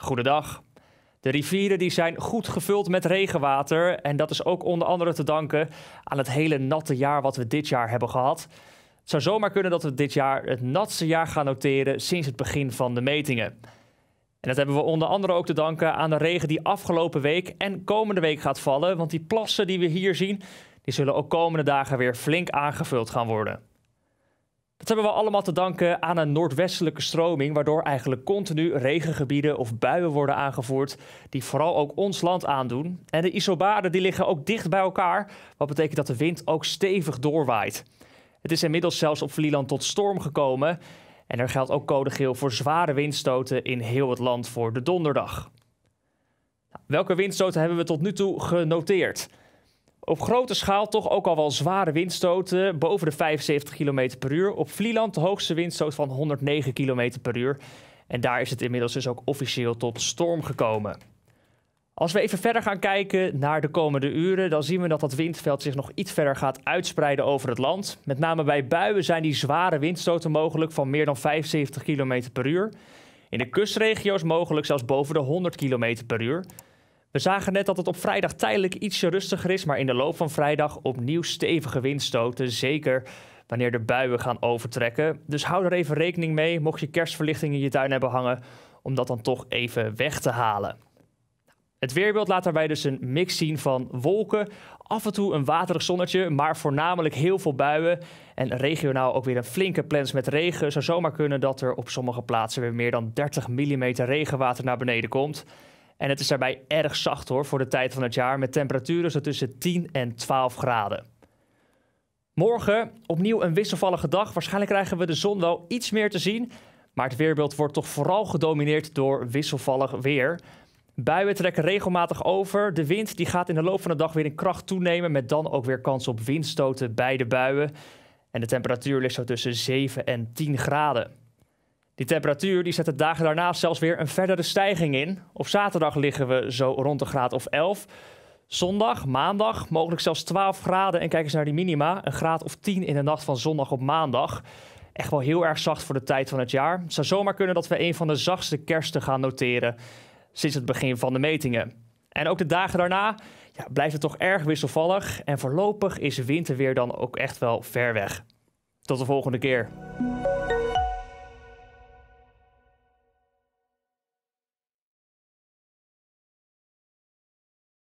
Goedendag. De rivieren die zijn goed gevuld met regenwater en dat is ook onder andere te danken aan het hele natte jaar wat we dit jaar hebben gehad. Het zou zomaar kunnen dat we dit jaar het natste jaar gaan noteren sinds het begin van de metingen. En dat hebben we onder andere ook te danken aan de regen die afgelopen week en komende week gaat vallen, want die plassen die we hier zien, die zullen ook komende dagen weer flink aangevuld gaan worden. Dat hebben we allemaal te danken aan een noordwestelijke stroming, waardoor eigenlijk continu regengebieden of buien worden aangevoerd, die vooral ook ons land aandoen. En de isobaren die liggen ook dicht bij elkaar, wat betekent dat de wind ook stevig doorwaait. Het is inmiddels zelfs op Vlieland tot storm gekomen. En er geldt ook code geel voor zware windstoten in heel het land voor de donderdag. Nou, welke windstoten hebben we tot nu toe genoteerd? Op grote schaal toch ook al wel zware windstoten, boven de 75 km per uur. Op Vlieland de hoogste windstoot van 109 km per uur. En daar is het inmiddels dus ook officieel tot storm gekomen. Als we even verder gaan kijken naar de komende uren, dan zien we dat dat windveld zich nog iets verder gaat uitspreiden over het land. Met name bij buien zijn die zware windstoten mogelijk van meer dan 75 km per uur. In de kustregio's mogelijk zelfs boven de 100 km per uur. We zagen net dat het op vrijdag tijdelijk ietsje rustiger is, maar in de loop van vrijdag opnieuw stevige windstoten. Zeker wanneer de buien gaan overtrekken. Dus hou er even rekening mee, mocht je kerstverlichting in je tuin hebben hangen, om dat dan toch even weg te halen. Het weerbeeld laat daarbij dus een mix zien van wolken, af en toe een waterig zonnetje, maar voornamelijk heel veel buien. En regionaal ook weer een flinke plans met regen. Zou zomaar kunnen dat er op sommige plaatsen weer meer dan 30 mm regenwater naar beneden komt. En het is daarbij erg zacht hoor voor de tijd van het jaar met temperaturen zo tussen 10 en 12 graden. Morgen opnieuw een wisselvallige dag. Waarschijnlijk krijgen we de zon wel iets meer te zien. Maar het weerbeeld wordt toch vooral gedomineerd door wisselvallig weer. Buien trekken regelmatig over. De wind die gaat in de loop van de dag weer in kracht toenemen. Met dan ook weer kans op windstoten bij de buien. En de temperatuur ligt zo tussen 7 en 10 graden. Die temperatuur die zet de dagen daarna zelfs weer een verdere stijging in. Op zaterdag liggen we zo rond de graad of 11. Zondag, maandag, mogelijk zelfs 12 graden. En kijk eens naar die minima, een graad of 10 in de nacht van zondag op maandag. Echt wel heel erg zacht voor de tijd van het jaar. Het zou zomaar kunnen dat we een van de zachtste kersten gaan noteren sinds het begin van de metingen. En ook de dagen daarna ja, blijft het toch erg wisselvallig. En voorlopig is winterweer dan ook echt wel ver weg. Tot de volgende keer.